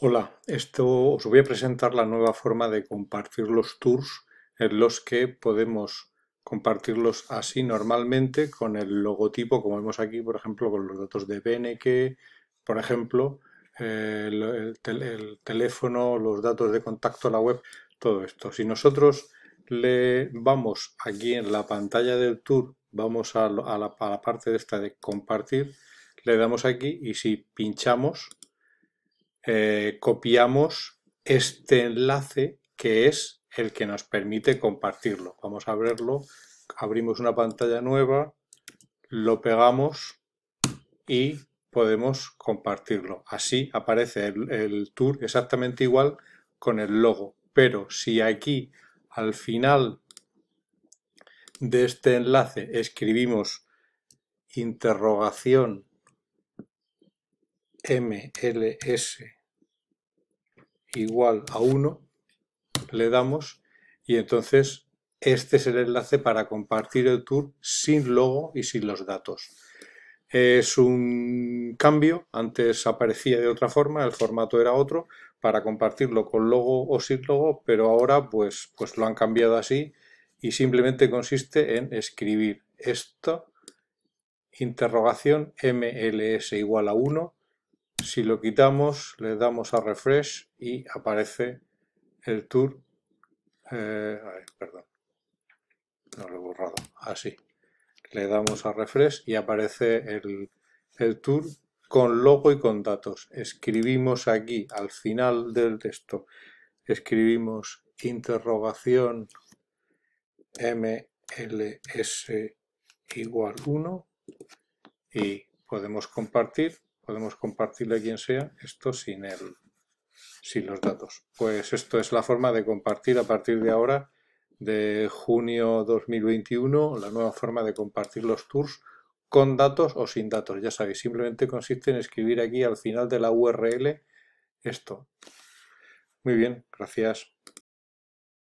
Hola, esto os voy a presentar la nueva forma de compartir los tours en los que podemos compartirlos así normalmente con el logotipo como vemos aquí, por ejemplo, con los datos de BNK, por ejemplo, eh, el, teléfono, los datos de contacto la web, todo esto. Si nosotros le vamos aquí en la pantalla del tour, vamos a, la, a la parte de esta de compartir, le damos aquí y si pinchamos eh, copiamos este enlace que es el que nos permite compartirlo. Vamos a verlo abrimos una pantalla nueva, lo pegamos y podemos compartirlo. Así aparece el tour exactamente igual con el logo. Pero si aquí al final de este enlace escribimos interrogación MLS igual a 1, le damos y entonces este es el enlace para compartir el tour sin logo y sin los datos. Es un cambio, antes aparecía de otra forma, el formato era otro, para compartirlo con logo o sin logo, pero ahora pues, pues lo han cambiado así y simplemente consiste en escribir esto, interrogación MLS igual a 1 si lo quitamos, le damos a refresh y aparece el tour. Eh, perdón, no lo he borrado. Así. Ah, le damos a refresh y aparece el, el tour con logo y con datos. Escribimos aquí, al final del texto, escribimos interrogación mls igual 1 y podemos compartir podemos compartirle a quien sea esto sin el, sin los datos. Pues esto es la forma de compartir a partir de ahora, de junio 2021, la nueva forma de compartir los tours con datos o sin datos. Ya sabéis, simplemente consiste en escribir aquí al final de la URL esto. Muy bien, gracias.